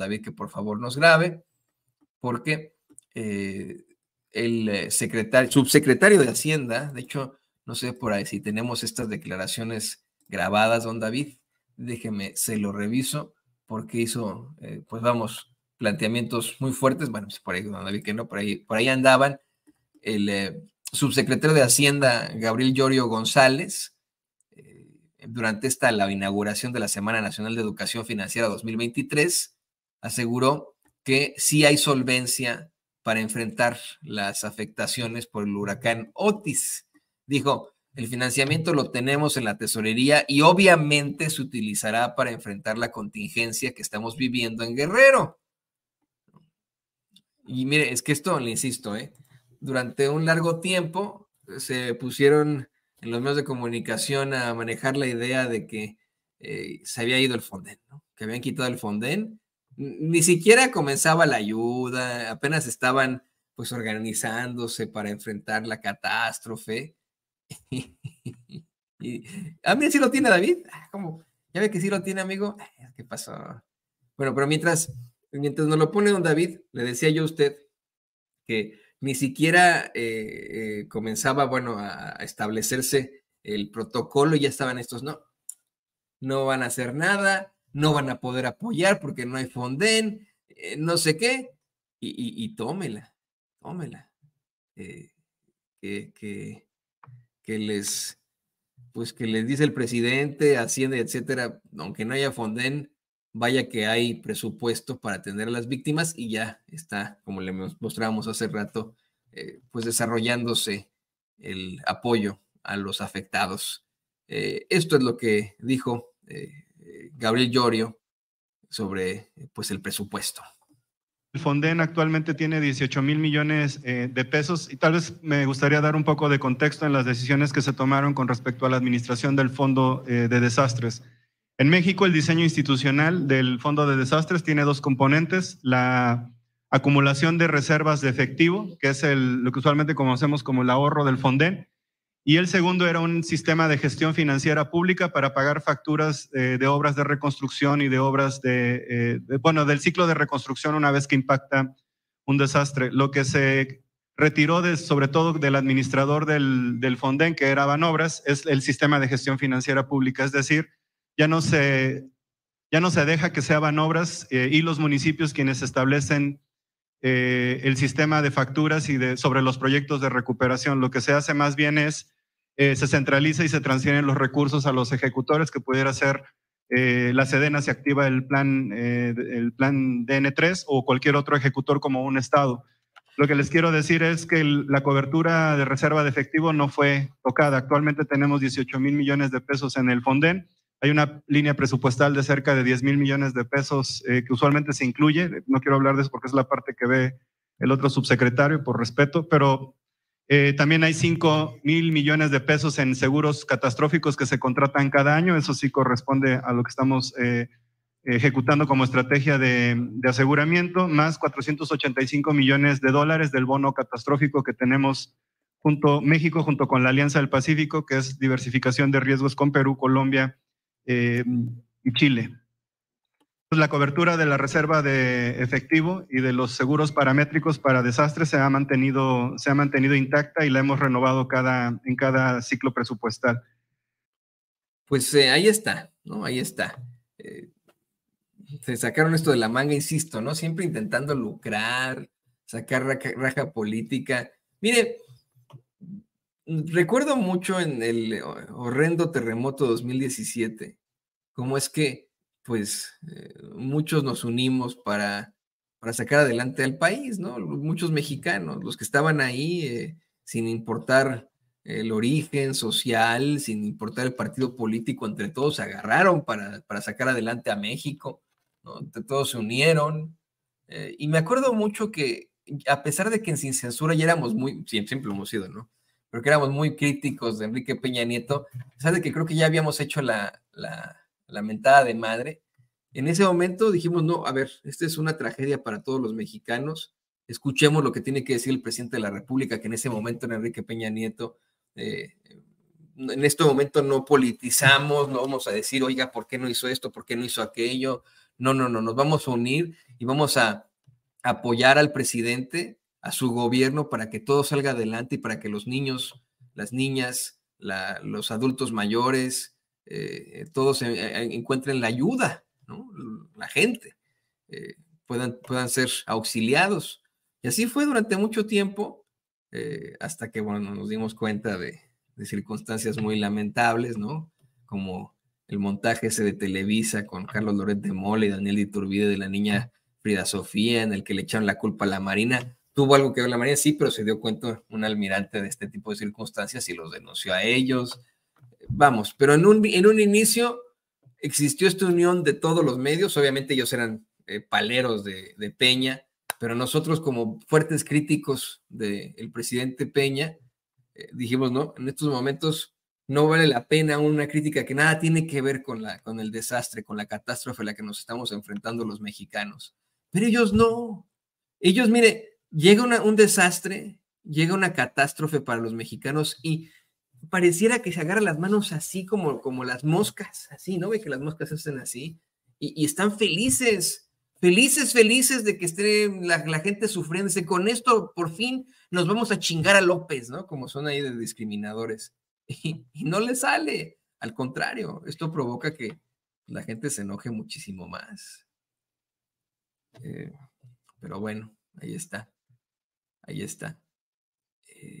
David que por favor nos grabe, porque eh, el eh, secretario, subsecretario de Hacienda, de hecho, no sé por ahí si tenemos estas declaraciones grabadas, don David, déjeme, se lo reviso, porque hizo, eh, pues vamos, planteamientos muy fuertes, bueno, pues por ahí don David que no, por ahí, por ahí andaban, el subsecretario de Hacienda, Gabriel Llorio González, durante esta la inauguración de la Semana Nacional de Educación Financiera 2023, aseguró que sí hay solvencia para enfrentar las afectaciones por el huracán Otis. Dijo, el financiamiento lo tenemos en la tesorería y obviamente se utilizará para enfrentar la contingencia que estamos viviendo en Guerrero. Y mire, es que esto, le insisto, ¿eh? durante un largo tiempo se pusieron en los medios de comunicación a manejar la idea de que eh, se había ido el Fonden, que habían quitado el Fonden ni siquiera comenzaba la ayuda, apenas estaban pues organizándose para enfrentar la catástrofe. A mí sí lo tiene David. Ah, como Ya ve que sí lo tiene, amigo. Ah, ¿Qué pasó? Bueno, pero mientras, mientras nos lo pone don David, le decía yo a usted que ni siquiera eh, eh, comenzaba, bueno, a establecerse el protocolo y ya estaban estos, no, no van a hacer nada, no van a poder apoyar porque no hay Fonden, eh, no sé qué, y, y, tómela, tómela. Eh, que, que, les, pues que les dice el presidente, Hacienda, etcétera, aunque no haya Fonden, vaya que hay presupuesto para atender a las víctimas y ya está, como le mostrábamos hace rato, eh, pues desarrollándose el apoyo a los afectados. esto es lo que dijo Gabriel Llorio sobre pues, el presupuesto. El Fonden actualmente tiene 18 mil millones eh, de pesos y tal vez me gustaría dar un poco de contexto en las decisiones que se tomaron con respecto a la administración del Fondo eh, de Desastres. En México, el diseño institucional del Fondo de Desastres tiene dos componentes, la acumulación de reservas de efectivo, que es lo que usualmente conocemos como el ahorro del Fonden, y el segundo era un sistema de gestión financiera pública para pagar facturas eh, de obras de reconstrucción y de obras eh, de, bueno, del ciclo de reconstrucción una vez que impacta un desastre. Lo que se retiró de, sobre todo del administrador del, del Fonden, que era Banobras, es el sistema de gestión financiera pública, es decir, ya no se, ya no se deja que sea Banobras eh, y los municipios quienes establecen el sistema de facturas y de, sobre los proyectos de recuperación. Lo que se hace más bien es eh, se centraliza y se transfieren los recursos a los ejecutores, que pudiera ser eh, la Sedena, se activa el plan, eh, el plan DN3 o cualquier otro ejecutor como un Estado. Lo que les quiero decir es que la cobertura de reserva de efectivo no fue tocada. Actualmente tenemos 18 mil millones de pesos en el Fonden. Hay una línea presupuestal de cerca de 10 mil millones de pesos que usualmente se incluye. No quiero hablar de eso porque es la parte que ve el otro subsecretario, por respeto, pero eh, también hay 5 mil millones de pesos en seguros catastróficos que se contratan cada año. Eso sí corresponde a lo que estamos eh, ejecutando como estrategia de, aseguramiento, más 485 millones de dólares del bono catastrófico que tenemos junto México, junto con la Alianza del Pacífico, que es diversificación de riesgos con Perú, Colombia eh, y Chile. Pues, la cobertura de la reserva de efectivo y de los seguros paramétricos para desastres se ha mantenido, se ha mantenido intacta y la hemos renovado cada, en cada ciclo presupuestal. Pues eh, ahí está, ¿no? Ahí está. Eh, se sacaron esto de la manga, insisto, ¿no? Siempre intentando lucrar, sacar raja, raja política. Mire, recuerdo mucho en el horrendo terremoto 2017, cómo es que pues eh, muchos nos unimos para, para sacar adelante al país, ¿no? Muchos mexicanos, los que estaban ahí, eh, sin importar el origen social, sin importar el partido político, entre todos se agarraron para, sacar adelante a México, ¿no? entre todos se unieron. Eh, y me acuerdo mucho que, a pesar de que en Sin Censura ya éramos muy, siempre, lo hemos sido, ¿no? Pero que éramos muy críticos de Enrique Peña Nieto, a pesar de que creo que ya habíamos hecho la, la lamentada de madre. En ese momento dijimos, no, a ver, esta es una tragedia para todos los mexicanos. Escuchemos lo que tiene que decir el presidente de la República, que en ese momento en Enrique Peña Nieto. Eh, en este momento no politizamos, no vamos a decir, oiga, ¿por qué no hizo esto? ¿Por qué no hizo aquello? No, no, no, nos vamos a unir y vamos a apoyar al presidente, a su gobierno, para que todo salga adelante y para que los niños, las niñas, los adultos mayores, eh, todos eh, eh, encuentren la ayuda, la gente, puedan, puedan ser auxiliados. Y así fue durante mucho tiempo, hasta que bueno, nos dimos cuenta de, circunstancias muy lamentables, ¿no? como el montaje ese de Televisa con Carlos Loret de mole y Daniel Iturbide de la niña Frida Sofía, en el que le echaron la culpa a la Marina. Tuvo algo que ver la Marina, sí, pero se dio cuenta un almirante de este tipo de circunstancias y los denunció a ellos vamos, pero en un, en un inicio existió esta unión de todos los medios, obviamente ellos eran eh, paleros de, Peña, pero nosotros como fuertes críticos del presidente Peña, eh, dijimos, no, en estos momentos no vale la pena una crítica que nada tiene que ver con, la, con el desastre, con la catástrofe a la que nos estamos enfrentando los mexicanos. Pero ellos no. Ellos, mire, llega un desastre, llega una catástrofe para los mexicanos y pareciera que se agarra las manos así como, como las moscas, así, ¿no? Ve que las moscas hacen así y, están felices, felices, felices de que esté la, gente sufriendo. Con esto por fin nos vamos a chingar a López, ¿no? Como son ahí de discriminadores. Y, no le sale, al contrario, esto provoca que la gente se enoje muchísimo más. Eh, pero bueno, ahí está, ahí está. Eh,